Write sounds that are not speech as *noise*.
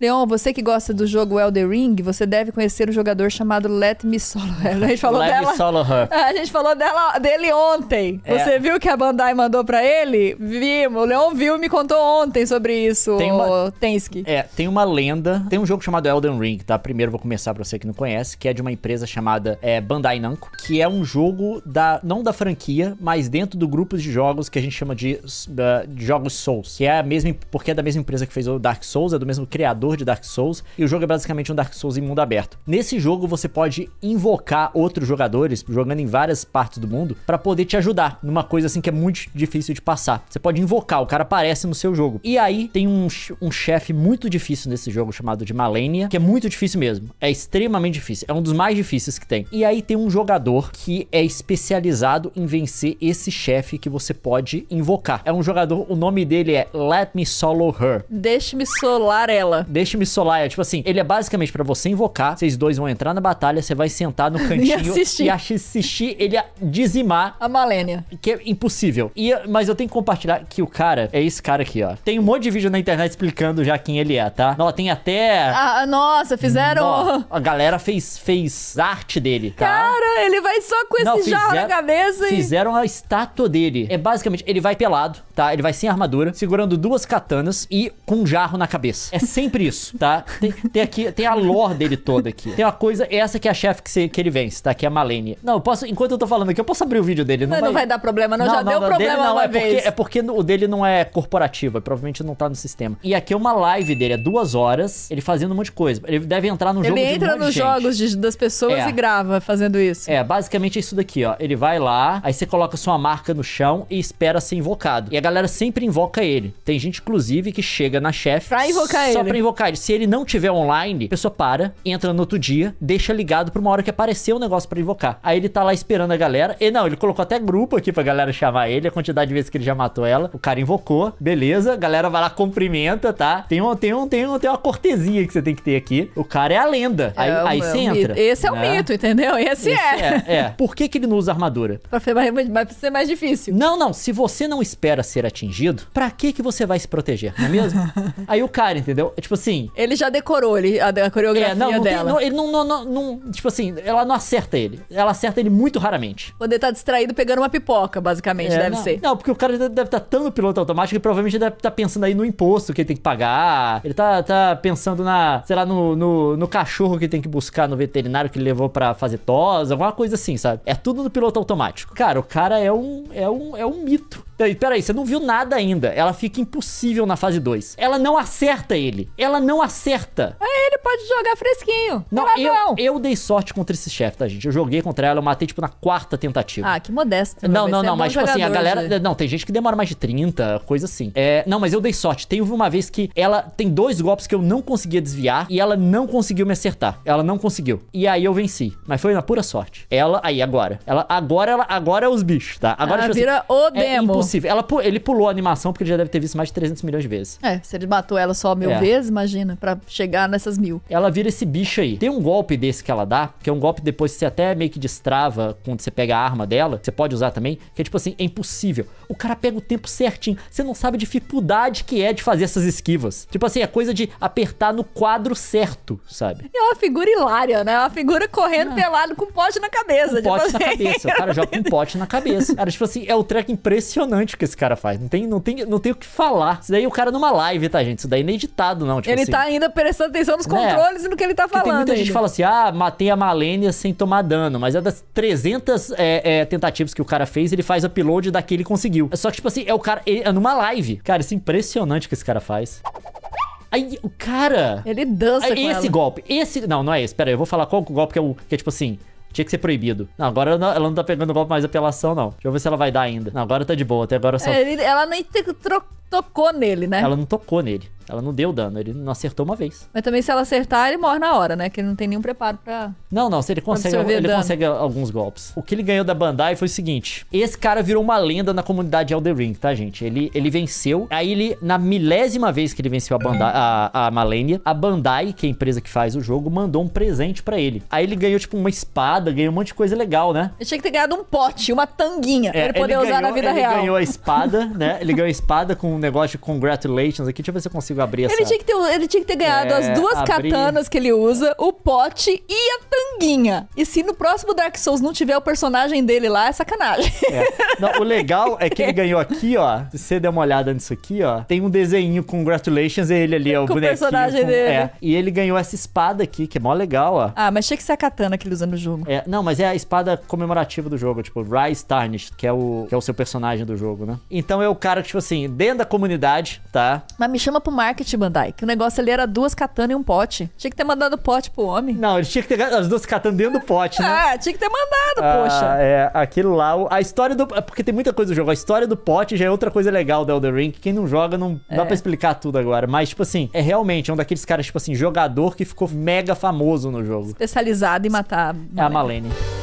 Leon, você que gosta do jogo Elden Ring, você deve conhecer o um jogador chamado Let Me Solo Her. A gente falou Let dela. Me solo her. *laughs* A gente falou dela, dele ontem. É. Você viu que a Bandai mandou para ele? Vimos. O Leon viu e me contou ontem sobre isso. Tem uma... Tensky. É, tem uma lenda. Tem um jogo chamado Elden Ring, tá? Primeiro vou começar para você que não conhece, que é de uma empresa chamada é, Bandai Namco, que é um jogo da não da franquia, mas dentro do grupo de jogos que a gente chama de, uh, de jogos Souls, que é a mesma porque é da mesma empresa que fez o Dark Souls, é do mesmo criador criador de Dark Souls, e o jogo é basicamente um Dark Souls em mundo aberto. Nesse jogo você pode invocar outros jogadores, jogando em várias partes do mundo, para poder te ajudar numa coisa assim que é muito difícil de passar. Você pode invocar, o cara aparece no seu jogo. E aí tem um, um chefe muito difícil nesse jogo chamado de Malenia, que é muito difícil mesmo. É extremamente difícil, é um dos mais difíceis que tem. E aí tem um jogador que é especializado em vencer esse chefe que você pode invocar. É um jogador, o nome dele é Let Me Solo Her. Deixe-me solar ela. De deixe-me solar. É tipo assim, ele é basicamente para você invocar, vocês dois vão entrar na batalha, você vai sentar no *laughs* cantinho e assistir, e assistir ele a dizimar a Malenia. Que é impossível. E, mas eu tenho que compartilhar que o cara é esse cara aqui, ó. Tem um monte de vídeo na internet explicando já quem ele é, tá? Não, tem até. Ah, ah nossa, fizeram. a galera fez, fez arte dele. Tá? Cara, ele vai só com Não, esse fizeram, jarro na cabeça e. Fizeram a estátua dele. É basicamente, ele vai pelado, tá? Ele vai sem armadura, segurando duas katanas e com um jarro na cabeça. É sempre isso isso, tá? Tem, tem, aqui, tem a lore dele toda aqui. Tem uma coisa, essa que é a chefe que, que ele vence, tá? Que é a Malenia. Não, eu posso, enquanto eu tô falando aqui, eu posso abrir o vídeo dele. Não, não, vai... Não vai dar problema, não. não já não, deu problema dele, não, é vez. Porque, é porque é o dele não é corporativo, é, provavelmente não tá no sistema. E aqui é uma live dele, é duas horas, ele fazendo um monte de coisa. Ele deve entrar no ele jogo Ele entra um nos jogos de, das pessoas é. e grava fazendo isso. É, basicamente é isso daqui, ó. Ele vai lá, aí você coloca sua marca no chão e espera ser invocado. E a galera sempre invoca ele. Tem gente, inclusive, que chega na chefe... Pra invocar só ele. Só pra invocar se ele não tiver online, a pessoa para, entra no outro dia, deixa ligado pra uma hora que aparecer o negócio pra invocar. Aí ele tá lá esperando a galera. E não, ele colocou até grupo aqui pra galera chamar ele, a quantidade de vezes que ele já matou ela. O cara invocou, beleza. A galera vai lá, cumprimenta, tá? Tem, um, tem, um, tem, um, tem uma cortesia que você tem que ter aqui. O cara é a lenda. Aí, é, aí é, você entra. Esse é o né? mito, entendeu? Esse, esse é. é. é. Por que, que ele não usa armadura? Pra ser mais difícil. Não, não. Se você não espera ser atingido, pra que, que você vai se proteger? Não é mesmo? *laughs* aí o cara, entendeu? É tipo assim, assim. Ele já decorou ele, a, a coreografia é, não, não dela. Tem, não, ele não, não, não, Tipo assim, ela não acerta ele. Ela acerta ele muito raramente. Poder estar tá distraído pegando uma pipoca, basicamente, é, deve não, ser. Não, porque o cara deve estar tá tão no piloto automático que provavelmente deve estar tá pensando aí no imposto que ele tem que pagar. Ele tá, tá pensando na, sei lá, no, no, no cachorro que tem que buscar no veterinário que ele levou para fazer tosa, alguma coisa assim, sabe? É tudo no piloto automático. Cara, o cara é um, é um, é um mito. Peraí, peraí, você não viu nada ainda. Ela fica impossível na fase 2. Ela não acerta ele. Ela ela não acerta. É, ele pode jogar fresquinho. Não, eu, não. eu dei sorte contra esse chefe, tá, gente? Eu joguei contra ela, eu matei, tipo, na quarta tentativa. Ah, que modesto. Não, não, é não, é mas, tipo assim, a galera... De... Não, tem gente que demora mais de 30, coisa assim. É, não, mas eu dei sorte. Teve uma vez que ela tem dois golpes que eu não conseguia desviar e ela não conseguiu me acertar. Ela não conseguiu. E aí eu venci. Mas foi na pura sorte. Ela, aí agora. Ela, agora ela, agora é os bichos, tá? Agora ela ah, tipo assim, vira assim, o é demo. É impossível. Ela, ele pulou a animação porque ele já deve ter visto mais de 300 milhões de vezes. É, se ele matou ela só mil é. vezes, mas imagina, para chegar nessas mil. Ela vira esse bicho aí. Tem um golpe desse que ela dá, que é um golpe depois que você até meio que destrava quando você pega a arma dela, você pode usar também, que é tipo assim, é impossível. O cara pega o tempo certinho, você não sabe a dificuldade que é de fazer essas esquivas. Tipo assim, é coisa de apertar no quadro certo, sabe? É uma figura hilária, né? É uma figura correndo ah. pelado com um pote na cabeça. Um tipo pote na assim. cabeça. O cara joga com um *laughs* pote na cabeça. Cara, tipo assim, é o treco impressionante que esse cara faz. Não tem, não tem, não tem o que falar. Isso daí o cara numa live, tá, gente? Isso daí não é editado, não. Tipo, Tipo ele assim. tá ainda prestando atenção nos né? controles e no que ele tá falando. Tem muita ainda. gente fala assim, ah, matei a Malenia sem tomar dano. Mas é das 300 é, é, tentativas que o cara fez, ele faz upload da que ele conseguiu. Só que, tipo assim, é o cara... Ele, é numa live. Cara, isso é impressionante o que esse cara faz. Aí, o cara... Ele dança aí, Esse ela. golpe, esse... Não, não é esse. Pera aí, eu vou falar qual o golpe que é o... Que é, tipo assim... Tinha que ser proibido. Não, agora ela não tá pegando golpe mais apelação, não. Deixa eu ver se ela vai dar ainda. Não, agora tá de boa. Até agora é só... É, ele, ela nem tocou nele, né? Ela não tocou nele. Ela não deu dano, ele não acertou uma vez. Mas também se ela acertar, ele morre na hora, né? Que ele não tem nenhum preparo pra. Não, não, se ele consegue, ele dano. consegue alguns golpes. O que ele ganhou da Bandai foi o seguinte: esse cara virou uma lenda na comunidade Elden Ring, tá, gente? Ele, ele venceu. Aí ele, na milésima vez que ele venceu a Bandai, a, a Malenia, a Bandai, que é a empresa que faz o jogo, mandou um presente para ele. Aí ele ganhou, tipo, uma espada, ganhou um monte de coisa legal, né? Ele tinha que ter ganhado um pote, uma tanguinha, é, pra ele poder ele usar ganhou, na vida ele real. Ele ganhou a espada, *laughs* né? Ele ganhou a espada com um negócio de congratulations aqui. Deixa eu ver se eu consigo abrir essa... Ele tinha que ter, ele tinha que ter ganhado é, as duas abrir... katanas que ele usa, o pote e a tanguinha. E se no próximo Dark Souls não tiver o personagem dele lá, é sacanagem. É. Não, o legal é que ele *laughs* ganhou aqui, ó. Se você der uma olhada nisso aqui, ó, tem um desenho com congratulations, ele ali, ó, o bonequinho. O personagem com... É. dele. É. E ele ganhou essa espada aqui, que é mó legal, ó. Ah, mas tinha que ser a katana que ele usa no jogo. É, não, mas é a espada comemorativa do jogo, tipo, Rise Tarnished, que é o, que é o seu personagem do jogo, né? Então é o cara que, tipo assim, dentro da comunidade, tá? Mas me chama pro mar marketing, Bandai. Que o negócio ali era duas katanas e um pote. Tinha que ter mandado o pote pro homem. Não, ele tinha que ter as duas katanas dentro do pote, né? *laughs* Ah, tinha que ter mandado, ah, poxa. É, aquilo lá. A história do. É porque tem muita coisa do jogo. A história do pote já é outra coisa legal da Elden Ring. Quem não joga, não é. dá pra explicar tudo agora. Mas, tipo assim, é realmente é um daqueles caras, tipo assim, jogador que ficou mega famoso no jogo. Especializado em matar. É a Malene. A Malene.